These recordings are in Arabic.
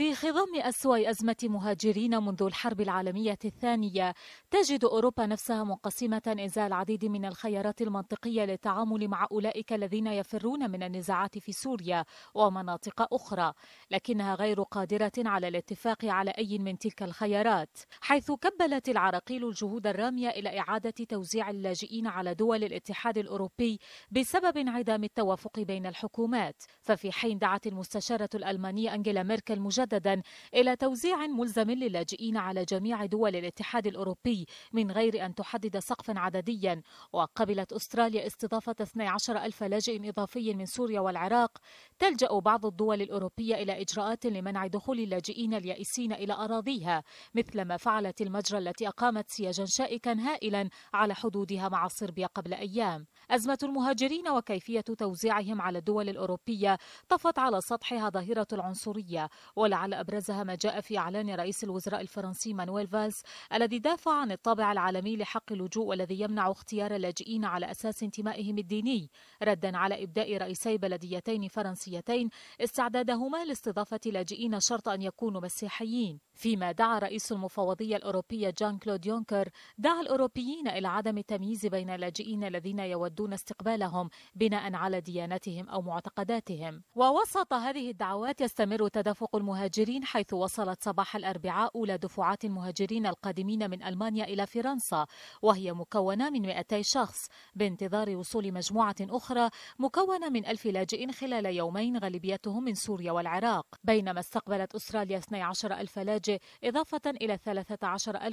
في خضم أسوأ أزمة مهاجرين منذ الحرب العالمية الثانية تجد أوروبا نفسها منقسمة إزاء العديد من الخيارات المنطقية للتعامل مع أولئك الذين يفرون من النزاعات في سوريا ومناطق أخرى لكنها غير قادرة على الاتفاق على أي من تلك الخيارات حيث كبلت العراقيل الجهود الرامية إلى إعادة توزيع اللاجئين على دول الاتحاد الأوروبي بسبب انعدام التوافق بين الحكومات ففي حين دعت المستشارة الألمانية أنجيلا ميركل مجددا مجددا إلى توزيع ملزم للاجئين على جميع دول الاتحاد الأوروبي من غير أن تحدد سقفا عدديا وقبلت أستراليا استضافة 12 ألف لاجئ إضافي من سوريا والعراق تلجأ بعض الدول الأوروبية إلى إجراءات لمنع دخول اللاجئين اليائسين إلى أراضيها مثل ما فعلت المجرى التي أقامت سياجا شائكا هائلا على حدودها مع صربيا قبل أيام أزمة المهاجرين وكيفية توزيعهم على الدول الأوروبية طفت على سطحها ظاهرة العنصرية ولعل أبرزها ما جاء في إعلان رئيس الوزراء الفرنسي مانويل فالس الذي دافع عن الطابع العالمي لحق اللجوء والذي يمنع اختيار اللاجئين على أساس انتمائهم الديني ردا على إبداء رئيسي بلديتين فرنسيتين استعدادهما لاستضافة لاجئين شرط أن يكونوا مسيحيين فيما دعا رئيس المفوضية الأوروبية جان كلود يونكر دعا الأوروبيين إلى عدم التمييز بين اللاجئين الذين يودون يرفضون استقبالهم بناء على ديانتهم أو معتقداتهم ووسط هذه الدعوات يستمر تدفق المهاجرين حيث وصلت صباح الأربعاء أولى دفعات المهاجرين القادمين من ألمانيا إلى فرنسا وهي مكونة من 200 شخص بانتظار وصول مجموعة أخرى مكونة من ألف لاجئ خلال يومين غالبيتهم من سوريا والعراق بينما استقبلت أستراليا 12 ألف لاجئ إضافة إلى 13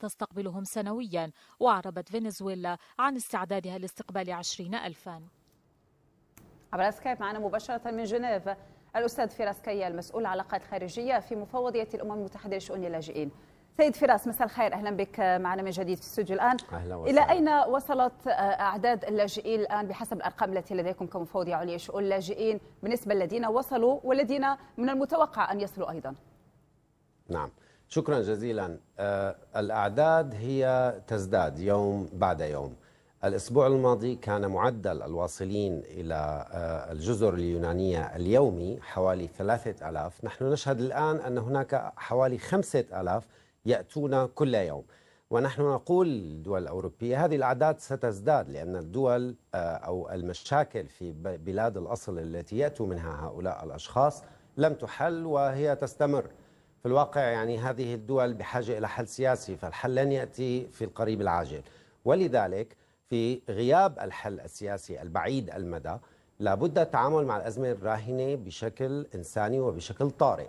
تستقبلهم سنويا وأعربت فنزويلا عن استعدادها لاستقبال استقبال عشرين ألفا عبر سكايب معنا مباشرة من جنيف الأستاذ فراس كيا المسؤول علاقات خارجية في مفوضية الأمم المتحدة لشؤون اللاجئين سيد فراس مساء الخير اهلا بك معنا من جديد في السجل الان أهلا وسهلا. الى اين وصلت آه، اعداد اللاجئين الان بحسب الارقام التي لديكم كمفوضيه عليا شؤون اللاجئين بالنسبه للذين وصلوا والذين من المتوقع ان يصلوا ايضا نعم شكرا جزيلا آه، الاعداد هي تزداد يوم بعد يوم الأسبوع الماضي كان معدل الواصلين إلى آه، الجزر اليونانية اليومي حوالي 3000 نحن نشهد الآن أن هناك حوالي 5000 يأتون كل يوم ونحن نقول للدول الأوروبية هذه الأعداد ستزداد لأن الدول آه، أو المشاكل في بلاد الأصل التي يأتوا منها هؤلاء الأشخاص لم تحل وهي تستمر في الواقع يعني هذه الدول بحاجة إلى حل سياسي فالحل لن يأتي في القريب العاجل ولذلك في غياب الحل السياسي البعيد المدى لابد التعامل مع الأزمة الراهنة بشكل إنساني وبشكل طارئ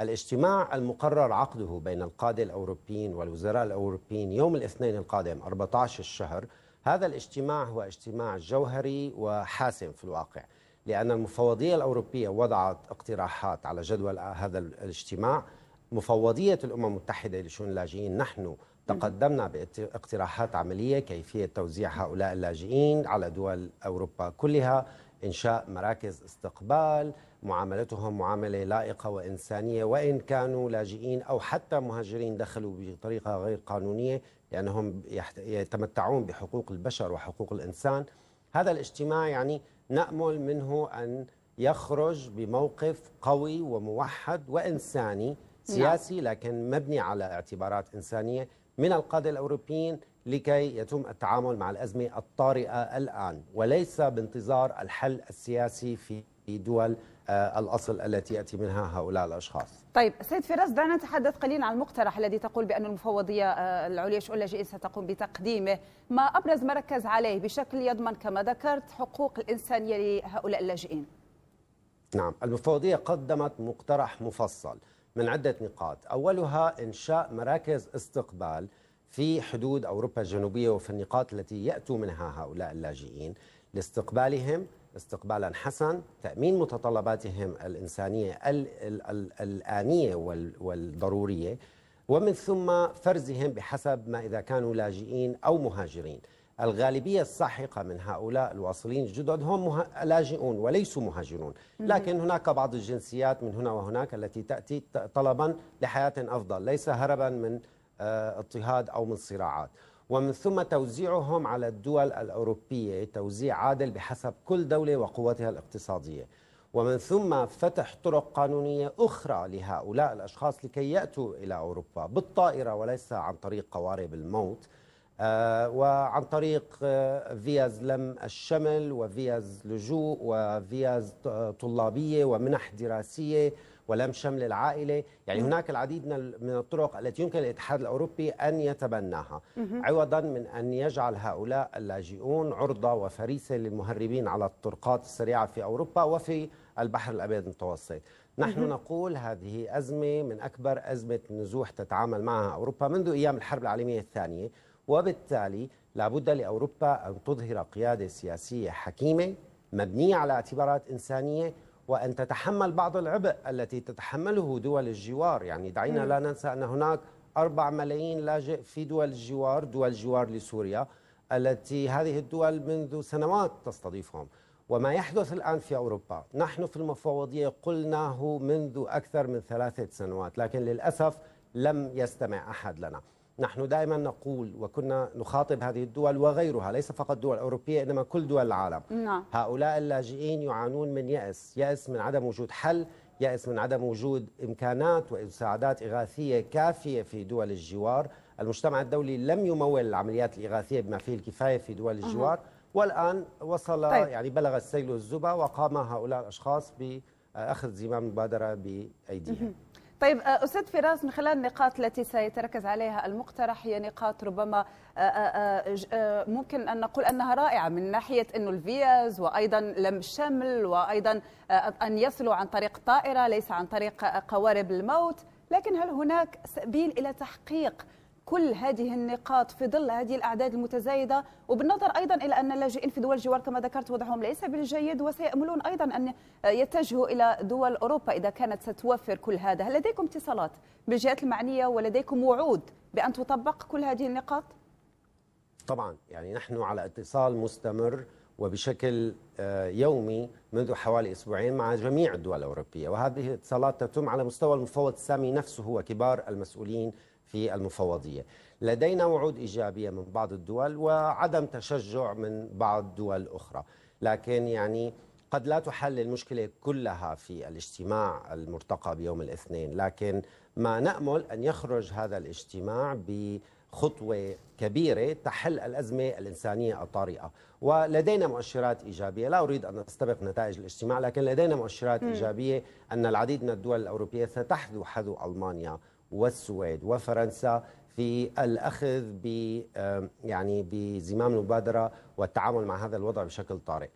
الاجتماع المقرر عقده بين القادة الأوروبيين والوزراء الأوروبيين يوم الاثنين القادم 14 الشهر هذا الاجتماع هو اجتماع جوهري وحاسم في الواقع لأن المفوضية الأوروبية وضعت اقتراحات على جدول هذا الاجتماع مفوضية الأمم المتحدة لشؤون اللاجئين نحن تقدمنا باقتراحات عملية كيفية توزيع هؤلاء اللاجئين على دول أوروبا كلها إنشاء مراكز استقبال معاملتهم معاملة لائقة وإنسانية وإن كانوا لاجئين أو حتى مهاجرين دخلوا بطريقة غير قانونية لأنهم يعني يتمتعون بحقوق البشر وحقوق الإنسان هذا الاجتماع يعني نأمل منه أن يخرج بموقف قوي وموحد وإنساني نعم. سياسي لكن مبني على اعتبارات إنسانية من القادة الأوروبيين لكي يتم التعامل مع الأزمة الطارئة الآن وليس بانتظار الحل السياسي في دول آه، الأصل التي يأتي منها هؤلاء الأشخاص طيب سيد فراس دعنا نتحدث قليلا عن المقترح الذي تقول بأن المفوضية آه، العليا شؤون ستقوم بتقديمه ما أبرز ما ركز عليه بشكل يضمن كما ذكرت حقوق الإنسانية لهؤلاء اللاجئين نعم المفوضية قدمت مقترح مفصل من عدة نقاط أولها إنشاء مراكز استقبال في حدود أوروبا الجنوبية وفي النقاط التي يأتوا منها هؤلاء اللاجئين لاستقبالهم استقبالا حسن تأمين متطلباتهم الإنسانية الآنية والضرورية ومن ثم فرزهم بحسب ما إذا كانوا لاجئين أو مهاجرين الغالبية الساحقة من هؤلاء الواصلين الجدد هم لاجئون وليسوا مهاجرون لكن هناك بعض الجنسيات من هنا وهناك التي تأتي طلبا لحياة أفضل ليس هربا من آه، اضطهاد أو من صراعات ومن ثم توزيعهم على الدول الأوروبية توزيع عادل بحسب كل دولة وقوتها الاقتصادية ومن ثم فتح طرق قانونية أخرى لهؤلاء الأشخاص لكي يأتوا إلى أوروبا بالطائرة وليس عن طريق قوارب الموت آه، وعن طريق آه، فيز لم الشمل وفيز لجوء وفيز طلابية ومنح دراسية ولم شمل العائلة يعني هناك العديد من الطرق التي يمكن الاتحاد الأوروبي أن يتبناها عوضا من أن يجعل هؤلاء اللاجئون عرضة وفريسة للمهربين على الطرقات السريعة في أوروبا وفي البحر الأبيض المتوسط نحن نقول هذه أزمة من أكبر أزمة نزوح تتعامل معها أوروبا منذ أيام الحرب العالمية الثانية وبالتالي لابد لأوروبا أن تظهر قيادة سياسية حكيمة مبنية على اعتبارات إنسانية وأن تتحمل بعض العبء التي تتحمله دول الجوار يعني دعينا لا ننسى أن هناك أربع ملايين لاجئ في دول الجوار دول الجوار لسوريا التي هذه الدول منذ سنوات تستضيفهم وما يحدث الآن في أوروبا نحن في المفوضية قلناه منذ أكثر من ثلاثة سنوات لكن للأسف لم يستمع أحد لنا نحن دائما نقول وكنا نخاطب هذه الدول وغيرها ليس فقط دول أوروبية إنما كل دول العالم نعم. هؤلاء اللاجئين يعانون من يأس يأس من عدم وجود حل يأس من عدم وجود إمكانات ومساعدات إغاثية كافية في دول الجوار المجتمع الدولي لم يمول العمليات الإغاثية بما فيه الكفاية في دول الجوار أه. والآن وصل طيب. يعني بلغ السيل الزبا وقام هؤلاء الأشخاص بأخذ زمام المبادرة بأيديهم طيب آه، استاذ فراس من خلال النقاط التي سيتركز عليها المقترح هي نقاط ربما آه، آه، ممكن ان نقول انها رائعه من ناحيه انه الفيز وايضا لم شمل وايضا ان يصلوا عن طريق طائره ليس عن طريق قوارب الموت لكن هل هناك سبيل الى تحقيق كل هذه النقاط في ظل هذه الأعداد المتزايدة وبالنظر أيضا إلى أن اللاجئين في دول الجوار كما ذكرت وضعهم ليس بالجيد وسيأملون أيضا أن يتجهوا إلى دول أوروبا إذا كانت ستوفر كل هذا هل لديكم اتصالات بالجهات المعنية ولديكم وعود بأن تطبق كل هذه النقاط؟ طبعا يعني نحن على اتصال مستمر وبشكل آه، يومي منذ حوالي اسبوعين مع جميع الدول الاوروبيه وهذه الاتصالات تتم على مستوى المفوض السامي نفسه وكبار المسؤولين في المفوضية لدينا وعود إيجابية من بعض الدول وعدم تشجع من بعض دول أخرى لكن يعني قد لا تحل المشكلة كلها في الاجتماع المرتقى بيوم الاثنين لكن ما نأمل أن يخرج هذا الاجتماع بخطوة كبيرة تحل الأزمة الإنسانية الطارئة ولدينا مؤشرات إيجابية لا أريد أن أستبق نتائج الاجتماع لكن لدينا مؤشرات م. إيجابية أن العديد من الدول الأوروبية ستحذو حذو ألمانيا والسويد وفرنسا في الاخذ ب يعني بزمام المبادره والتعامل مع هذا الوضع بشكل طارئ.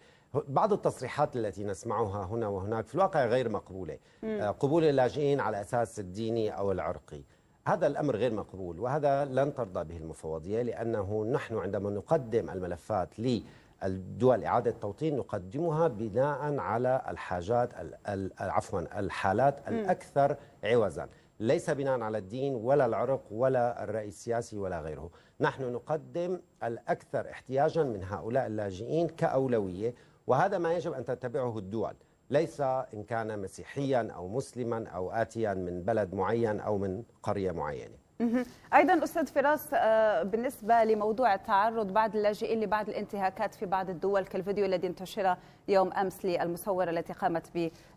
بعض التصريحات التي نسمعها هنا وهناك في الواقع غير مقبوله. آه، قبول اللاجئين على اساس الديني او العرقي. هذا الامر غير مقبول وهذا لن ترضى به المفوضيه لانه نحن عندما نقدم الملفات للدول اعاده توطين نقدمها بناء على الحاجات عفوا الحالات الاكثر عوزا. ليس بناء على الدين ولا العرق ولا الرأي السياسي ولا غيره نحن نقدم الأكثر احتياجا من هؤلاء اللاجئين كأولوية وهذا ما يجب أن تتبعه الدول ليس إن كان مسيحيا أو مسلما أو آتيا من بلد معين أو من قرية معينة ايضا استاذ فراس آه، بالنسبه لموضوع التعرض بعض اللاجئين لبعض الانتهاكات في بعض الدول كالفيديو الذي انتشر يوم امس للمصوره التي قامت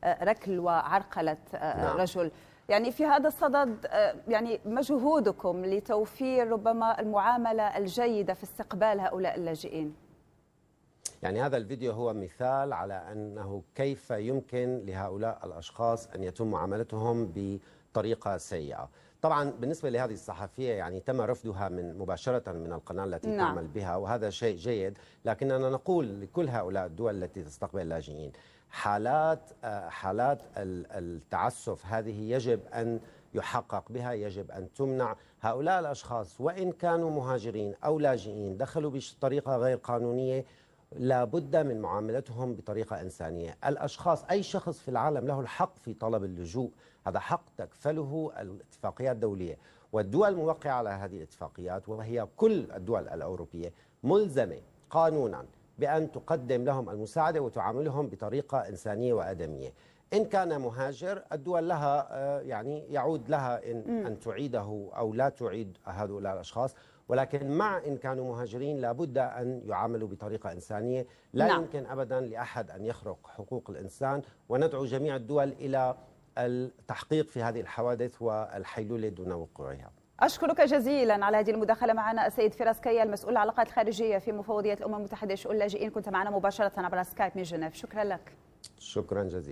بركل وعرقله آه، نعم. رجل يعني في هذا الصدد آه، يعني مجهودكم لتوفير ربما المعامله الجيده في استقبال هؤلاء اللاجئين يعني هذا الفيديو هو مثال على انه كيف يمكن لهؤلاء الاشخاص ان يتم معاملتهم بطريقه سيئه طبعا بالنسبه لهذه الصحفيه يعني تم رفضها من مباشره من القناه التي نعم. تعمل بها وهذا شيء جيد لكننا نقول لكل هؤلاء الدول التي تستقبل اللاجئين حالات آه، حالات التعسف هذه يجب ان يحقق بها يجب ان تمنع هؤلاء الاشخاص وان كانوا مهاجرين او لاجئين دخلوا بطريقه غير قانونيه لابد من معاملتهم بطريقه انسانيه، الاشخاص اي شخص في العالم له الحق في طلب اللجوء، هذا حق تكفله الاتفاقيات الدوليه، والدول الموقعه على هذه الاتفاقيات وهي كل الدول الاوروبيه ملزمه قانونا بأن تقدم لهم المساعدة وتعاملهم بطريقة إنسانية وآدمية إن كان مهاجر الدول لها آه، يعني يعود لها إن, أن تعيده أو لا تعيد هؤلاء الأشخاص ولكن مع إن كانوا مهاجرين لابد أن يعاملوا بطريقة إنسانية لا نعم. يمكن أبدا لأحد أن يخرق حقوق الإنسان وندعو جميع الدول إلى التحقيق في هذه الحوادث والحيلولة دون وقوعها أشكرك جزيلا على هذه المداخلة معنا السيد فراس كيا المسؤول العلاقات الخارجية في مفوضية الأمم المتحدة لشؤون اللاجئين كنت معنا مباشرة عبر سكايب من جنيف شكرا لك شكرا جزيلا